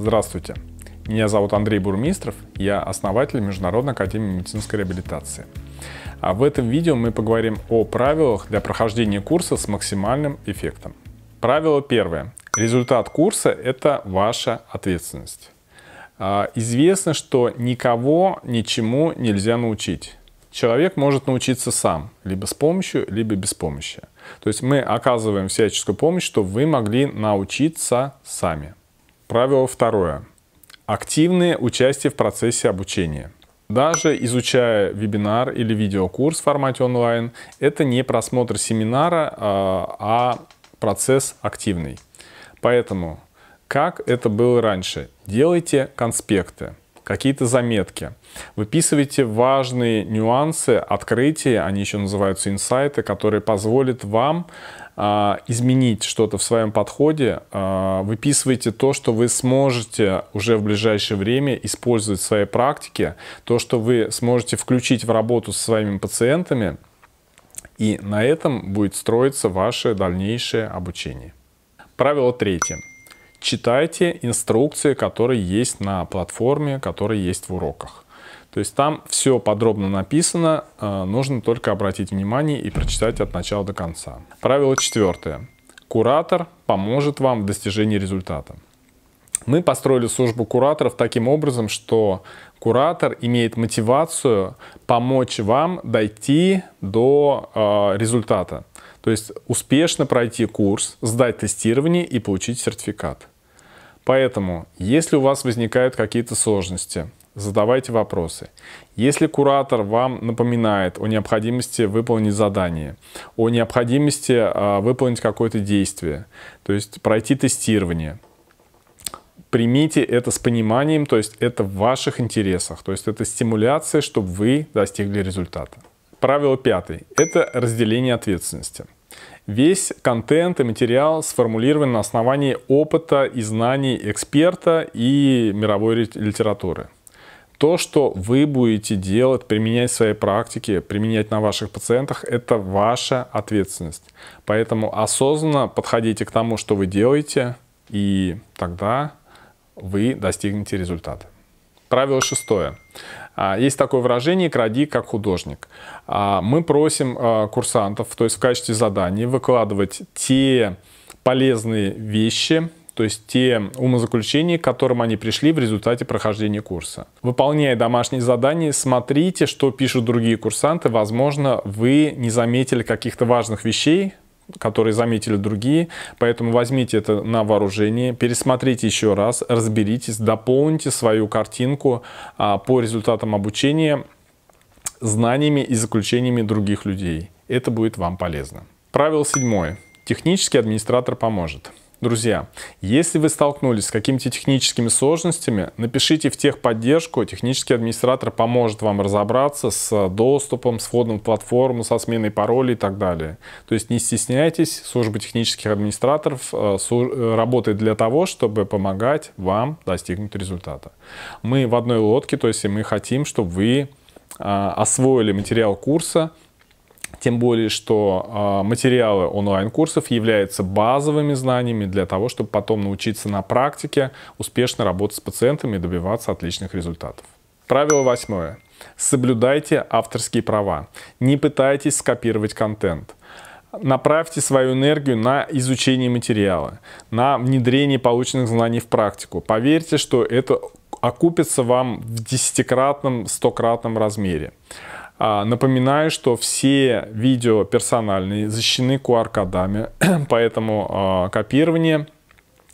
Здравствуйте. Меня зовут Андрей Бурмистров, я основатель Международной академии медицинской реабилитации. А в этом видео мы поговорим о правилах для прохождения курса с максимальным эффектом. Правило первое. Результат курса – это ваша ответственность. А, известно, что никого ничему нельзя научить. Человек может научиться сам, либо с помощью, либо без помощи. То есть мы оказываем всяческую помощь, чтобы вы могли научиться сами. Правило второе. Активное участие в процессе обучения. Даже изучая вебинар или видеокурс в формате онлайн, это не просмотр семинара, а, а процесс активный. Поэтому, как это было раньше, делайте конспекты какие-то заметки. Выписывайте важные нюансы, открытия, они еще называются инсайты, которые позволят вам а, изменить что-то в своем подходе, а, выписывайте то, что вы сможете уже в ближайшее время использовать в своей практике, то, что вы сможете включить в работу со своими пациентами, и на этом будет строиться ваше дальнейшее обучение. Правило третье читайте инструкции, которые есть на платформе, которые есть в уроках. То есть там все подробно написано, э, нужно только обратить внимание и прочитать от начала до конца. Правило четвертое. Куратор поможет вам в достижении результата. Мы построили службу кураторов таким образом, что куратор имеет мотивацию помочь вам дойти до э, результата. То есть успешно пройти курс, сдать тестирование и получить сертификат. Поэтому, если у вас возникают какие-то сложности, задавайте вопросы. Если куратор вам напоминает о необходимости выполнить задание, о необходимости э, выполнить какое-то действие, то есть пройти тестирование, примите это с пониманием, то есть это в ваших интересах, то есть это стимуляция, чтобы вы достигли результата. Правило пятое – это разделение ответственности. Весь контент и материал сформулирован на основании опыта и знаний эксперта и мировой литературы. То, что вы будете делать, применять в своей практике, применять на ваших пациентах, это ваша ответственность. Поэтому осознанно подходите к тому, что вы делаете, и тогда вы достигнете результата. Правило шестое. А, есть такое выражение «кради как художник». А, мы просим а, курсантов, то есть в качестве задания выкладывать те полезные вещи, то есть те умозаключения, к которым они пришли в результате прохождения курса. Выполняя домашние задания, смотрите, что пишут другие курсанты. Возможно, вы не заметили каких-то важных вещей, которые заметили другие. Поэтому возьмите это на вооружение, пересмотрите еще раз, разберитесь, дополните свою картинку а, по результатам обучения знаниями и заключениями других людей. Это будет вам полезно. Правило седьмое. Технический администратор поможет. Друзья, если вы столкнулись с какими-то техническими сложностями, напишите в техподдержку, технический администратор поможет вам разобраться с доступом, с входом в платформу, со сменой паролей и так далее. То есть не стесняйтесь, служба технических администраторов э, э, работает для того, чтобы помогать вам достигнуть результата. Мы в одной лодке, то есть мы хотим, чтобы вы э, освоили материал курса, тем более, что а, материалы онлайн-курсов являются базовыми знаниями для того, чтобы потом научиться на практике успешно работать с пациентами и добиваться отличных результатов. Правило восьмое. Соблюдайте авторские права. Не пытайтесь скопировать контент. Направьте свою энергию на изучение материала, на внедрение полученных знаний в практику. Поверьте, что это окупится вам в десятикратном, стократном размере. А, напоминаю, что все видео персональные защищены QR-кодами, поэтому а, копирование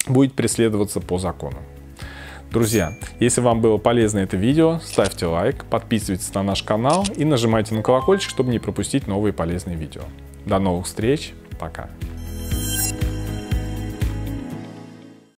будет преследоваться по закону. Друзья, если вам было полезно это видео, ставьте лайк, подписывайтесь на наш канал и нажимайте на колокольчик, чтобы не пропустить новые полезные видео. До новых встреч, пока!